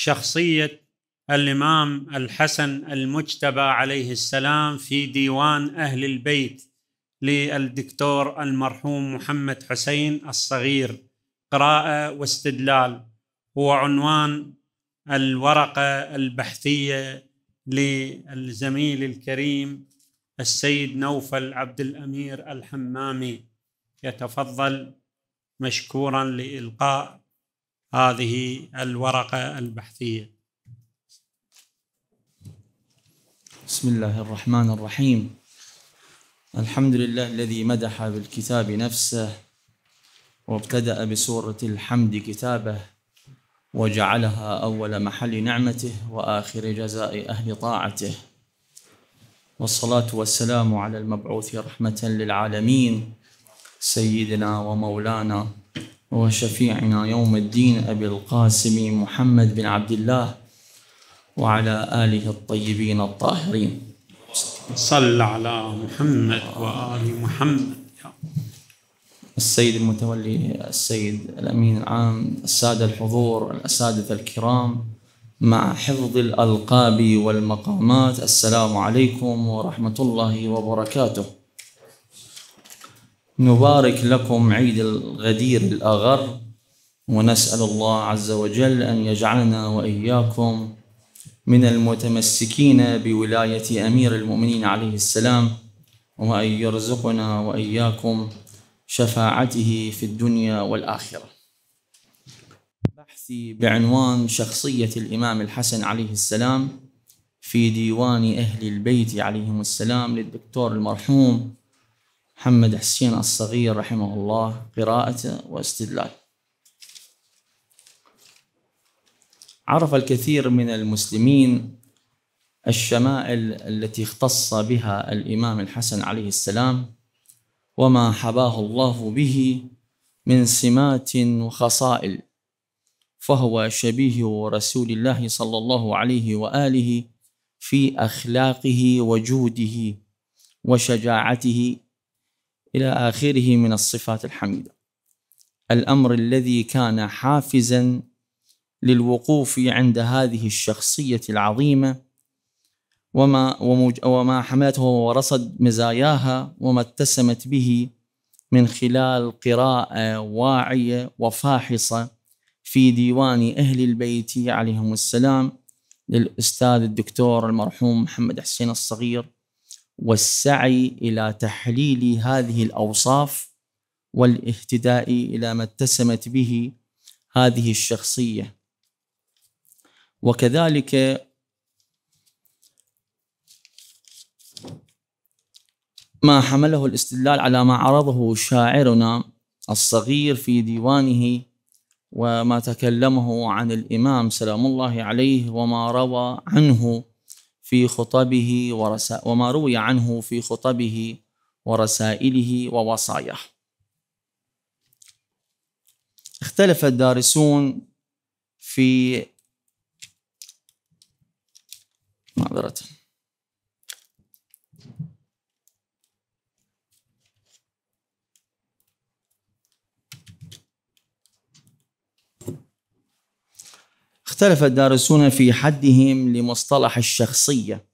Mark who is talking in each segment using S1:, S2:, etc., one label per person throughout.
S1: شخصيه الامام الحسن المجتبى عليه السلام في ديوان اهل البيت للدكتور المرحوم محمد حسين الصغير قراءه واستدلال هو عنوان الورقه البحثيه للزميل الكريم السيد نوفل عبد الامير الحمامي يتفضل مشكورا لالقاء هذه الورقة البحثية بسم الله الرحمن الرحيم الحمد لله الذي مدح بالكتاب نفسه وابتدأ بسورة الحمد كتابه وجعلها أول محل نعمته وآخر جزاء أهل طاعته والصلاة والسلام على المبعوث رحمة للعالمين سيدنا ومولانا وشفيعنا يوم الدين أبي القاسم محمد بن عبد الله وعلى آله الطيبين الطاهرين صلى على محمد وآل محمد السيد المتولي السيد الأمين العام السادة الحضور الأساتذة الكرام مع حفظ الألقاب والمقامات السلام عليكم ورحمة الله وبركاته نبارك لكم عيد الغدير الأغر ونسأل الله عز وجل أن يجعلنا وإياكم من المتمسكين بولاية أمير المؤمنين عليه السلام وأن يرزقنا وإياكم شفاعته في الدنيا والآخرة بحثي بعنوان شخصية الإمام الحسن عليه السلام في ديوان أهل البيت عليهم السلام للدكتور المرحوم محمد حسين الصغير رحمه الله قراءة واستدلال عرف الكثير من المسلمين الشمائل التي اختص بها الإمام الحسن عليه السلام وما حباه الله به من سمات وخصائل فهو شبيه رسول الله صلى الله عليه وآله في أخلاقه وجوده وشجاعته إلى آخره من الصفات الحميدة الأمر الذي كان حافزا للوقوف عند هذه الشخصية العظيمة وما وما حملته ورصد مزاياها وما اتسمت به من خلال قراءة واعية وفاحصة في ديوان أهل البيت عليهم السلام للأستاذ الدكتور المرحوم محمد حسين الصغير والسعي الى تحليل هذه الاوصاف والاهتداء الى ما اتسمت به هذه الشخصيه وكذلك ما حمله الاستدلال على ما عرضه شاعرنا الصغير في ديوانه وما تكلمه عن الامام سلام الله عليه وما روى عنه في خطبه وما روي عنه في خطبه ورسائله ووصاياه اختلف الدارسون في معذره اختلف الدارسون في حدهم لمصطلح الشخصيه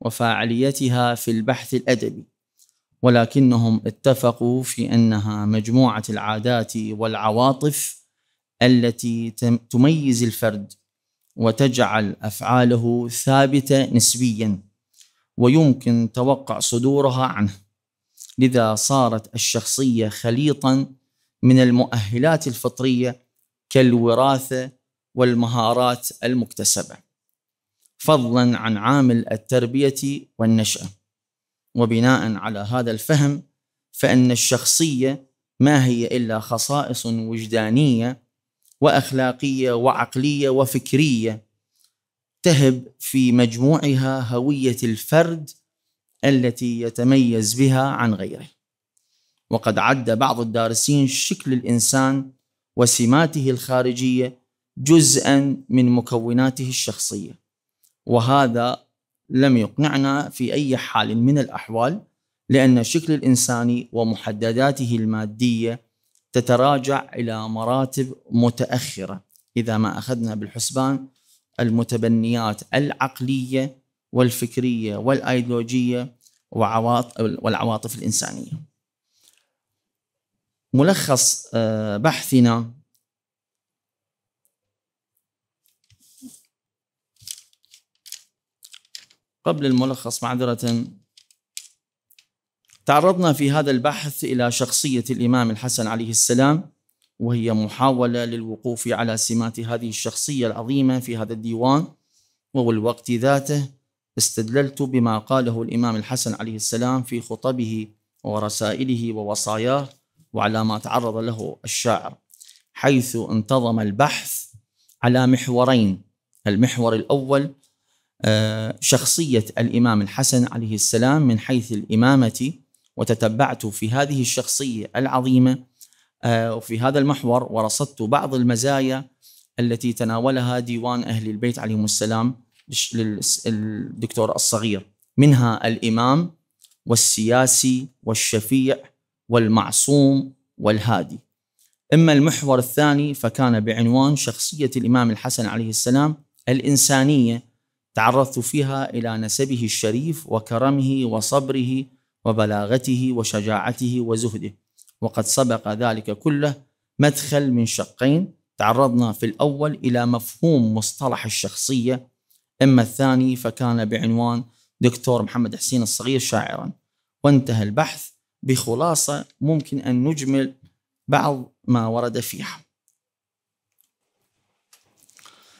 S1: وفاعليتها في البحث الادبي ولكنهم اتفقوا في انها مجموعه العادات والعواطف التي تميز الفرد وتجعل افعاله ثابته نسبيا ويمكن توقع صدورها عنه لذا صارت الشخصيه خليطا من المؤهلات الفطريه كالوراثه والمهارات المكتسبه فضلا عن عامل التربيه والنشاه وبناء على هذا الفهم فان الشخصيه ما هي الا خصائص وجدانيه واخلاقيه وعقليه وفكريه تهب في مجموعها هويه الفرد التي يتميز بها عن غيره وقد عد بعض الدارسين شكل الانسان وسماته الخارجيه جزءا من مكوناته الشخصيه وهذا لم يقنعنا في اي حال من الاحوال لان الشكل الانساني ومحدداته الماديه تتراجع الى مراتب متاخره اذا ما اخذنا بالحسبان المتبنيات العقليه والفكريه والايديولوجيه والعواطف الانسانيه. ملخص آه، بحثنا قبل الملخص معذرة تعرضنا في هذا البحث إلى شخصية الإمام الحسن عليه السلام وهي محاولة للوقوف على سمات هذه الشخصية العظيمة في هذا الديوان الوقت ذاته استدللت بما قاله الإمام الحسن عليه السلام في خطبه ورسائله ووصاياه وعلى ما تعرض له الشاعر حيث انتظم البحث على محورين المحور الأول آه، شخصية الإمام الحسن عليه السلام من حيث الإمامة وتتبعت في هذه الشخصية العظيمة آه، وفي هذا المحور ورصدت بعض المزايا التي تناولها ديوان أهل البيت عليهم السلام للدكتور الصغير منها الإمام والسياسي والشفيع والمعصوم والهادي أما المحور الثاني فكان بعنوان شخصية الإمام الحسن عليه السلام الإنسانية تعرضت فيها الى نسبه الشريف وكرمه وصبره وبلاغته وشجاعته وزهده وقد سبق ذلك كله مدخل من شقين تعرضنا في الاول الى مفهوم مصطلح الشخصيه اما الثاني فكان بعنوان دكتور محمد حسين الصغير شاعرا وانتهى البحث بخلاصه ممكن ان نجمل بعض ما ورد فيها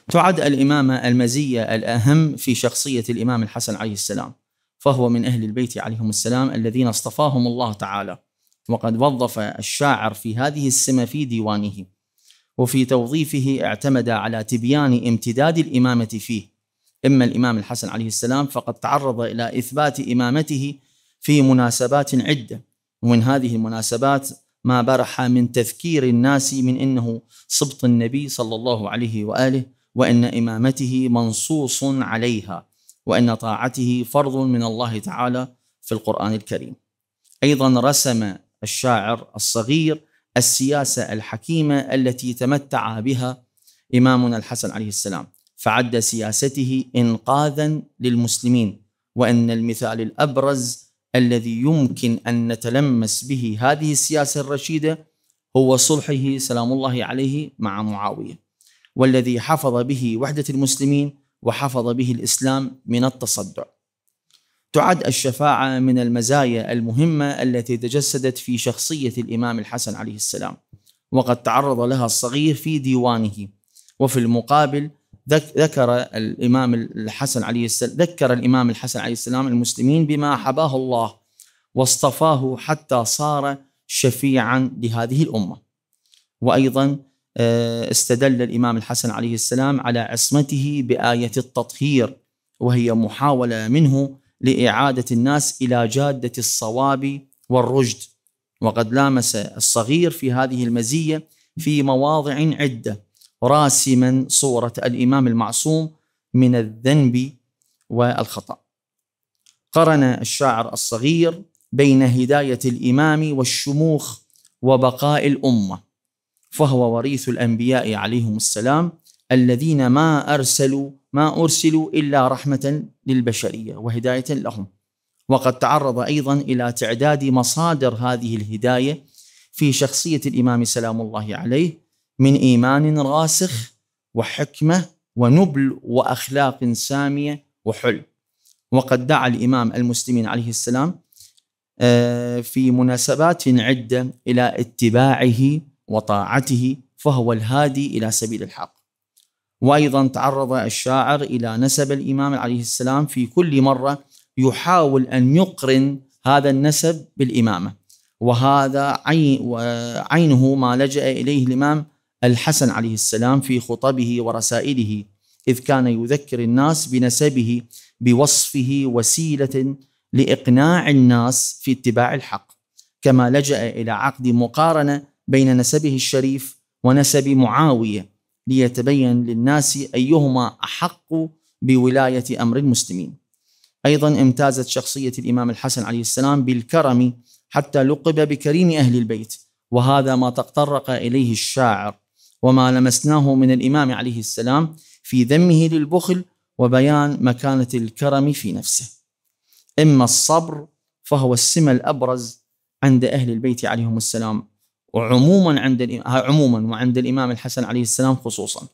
S1: تعد الإمامة المزية الأهم في شخصية الإمام الحسن عليه السلام فهو من أهل البيت عليهم السلام الذين اصطفاهم الله تعالى وقد وظف الشاعر في هذه السمة في ديوانه وفي توظيفه اعتمد على تبيان امتداد الإمامة فيه إما الإمام الحسن عليه السلام فقد تعرض إلى إثبات إمامته في مناسبات عدة ومن هذه المناسبات ما برح من تذكير الناس من انه سبط النبي صلى الله عليه واله وان امامته منصوص عليها وان طاعته فرض من الله تعالى في القران الكريم. ايضا رسم الشاعر الصغير السياسه الحكيمه التي تمتع بها امامنا الحسن عليه السلام، فعد سياسته انقاذا للمسلمين وان المثال الابرز الذي يمكن ان نتلمس به هذه السياسه الرشيده هو صلحه سلام الله عليه مع معاويه. والذي حفظ به وحدة المسلمين وحفظ به الإسلام من التصدع تعد الشفاعة من المزايا المهمة التي تجسدت في شخصية الإمام الحسن عليه السلام وقد تعرض لها الصغير في ديوانه وفي المقابل ذكر الإمام الحسن عليه السلام ذكر الإمام الحسن عليه السلام المسلمين بما حباه الله واصطفاه حتى صار شفيعا لهذه الأمة وأيضا آه، استدل الامام الحسن عليه السلام على عصمته بايه التطهير وهي محاوله منه لاعاده الناس الى جاده الصواب والرشد وقد لامس الصغير في هذه المزيه في مواضع عده راسما صوره الامام المعصوم من الذنب والخطا. قرن الشاعر الصغير بين هدايه الامام والشموخ وبقاء الامه فهو وريث الأنبياء عليهم السلام الذين ما أرسلوا ما أرسلوا إلا رحمة للبشرية وهداية لهم وقد تعرض أيضا إلى تعداد مصادر هذه الهداية في شخصية الإمام سلام الله عليه من إيمان راسخ وحكمة ونبل وأخلاق سامية وحلم وقد دعا الإمام المسلمين عليه السلام آه، في مناسبات عدة إلى اتباعه وطاعته فهو الهادي الى سبيل الحق. وايضا تعرض الشاعر الى نسب الامام عليه السلام في كل مره يحاول ان يقرن هذا النسب بالامامه وهذا عينه ما لجا اليه الامام الحسن عليه السلام في خطبه ورسائله اذ كان يذكر الناس بنسبه بوصفه وسيله لاقناع الناس في اتباع الحق كما لجا الى عقد مقارنه بين نسبه الشريف ونسب معاويه ليتبين للناس ايهما احق بولايه امر المسلمين. ايضا امتازت شخصيه الامام الحسن عليه السلام بالكرم حتى لقب بكريم اهل البيت وهذا ما تطرق اليه الشاعر وما لمسناه من الامام عليه السلام في ذمه للبخل وبيان مكانه الكرم في نفسه. اما الصبر فهو السمه الابرز عند اهل البيت عليهم السلام وعموما عند عموما وعند الامام الحسن عليه السلام خصوصا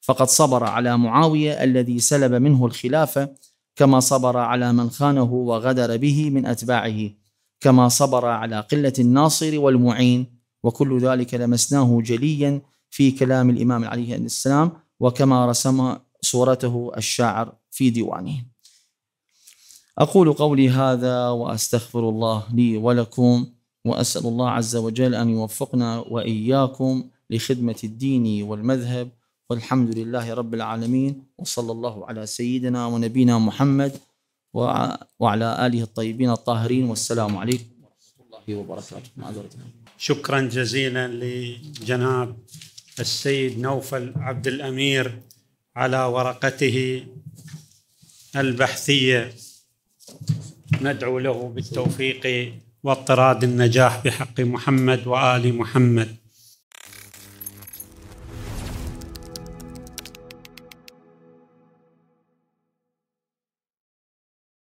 S1: فقد صبر على معاويه الذي سلب منه الخلافه كما صبر على من خانه وغدر به من اتباعه كما صبر على قله الناصر والمعين وكل ذلك لمسناه جليا في كلام الامام عليه السلام وكما رسم صورته الشاعر في ديوانه. اقول قولي هذا واستغفر الله لي ولكم وأسأل الله عز وجل أن يوفقنا وإياكم لخدمة الدين والمذهب والحمد لله رب العالمين وصلى الله على سيدنا ونبينا محمد وعلى آله الطيبين الطاهرين والسلام عليكم ورحمة الله وبركاته شكرا جزيلا لجناب السيد نوفل عبد الأمير على ورقته البحثية ندعو له بالتوفيق واطراد النجاح بحق محمد وال محمد